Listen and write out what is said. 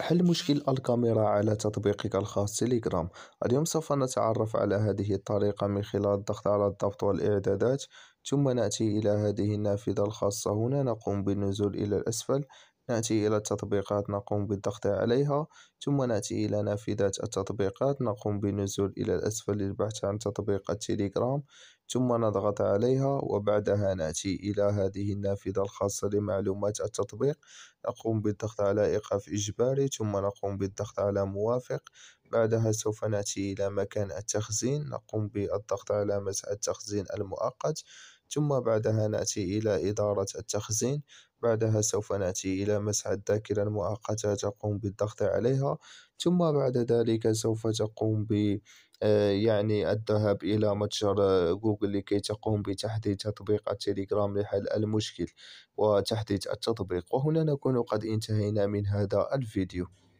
حل مشكل الكاميرا على تطبيقك الخاص تليجرام اليوم سوف نتعرف على هذه الطريقة من خلال الضغط على الضبط والإعدادات ثم نأتي إلى هذه النافذة الخاصة هنا نقوم بالنزول إلى الأسفل نأتي إلى التطبيقات نقوم بالضغط عليها ثم نأتي إلى نافذة التطبيقات نقوم بالنزول إلى الأسفل للبحث عن تطبيق التليجرام ثم نضغط عليها وبعدها نأتي إلى هذه النافذة الخاصة لمعلومات التطبيق نقوم بالضغط على إيقاف إجباري ثم نقوم بالضغط على موافق بعدها سوف نأتي إلى مكان التخزين نقوم بالضغط على مسح التخزين المؤقت ثم بعدها نأتي إلى إدارة التخزين بعدها سوف نأتي إلى مسح الذاكرة المؤقتة تقوم بالضغط عليها ثم بعد ذلك سوف تقوم ب آه، يعني الذهاب إلى متجر جوجل لكي تقوم بتحديث تطبيق التليجرام لحل المشكل وتحديث التطبيق وهنا نكون قد انتهينا من هذا الفيديو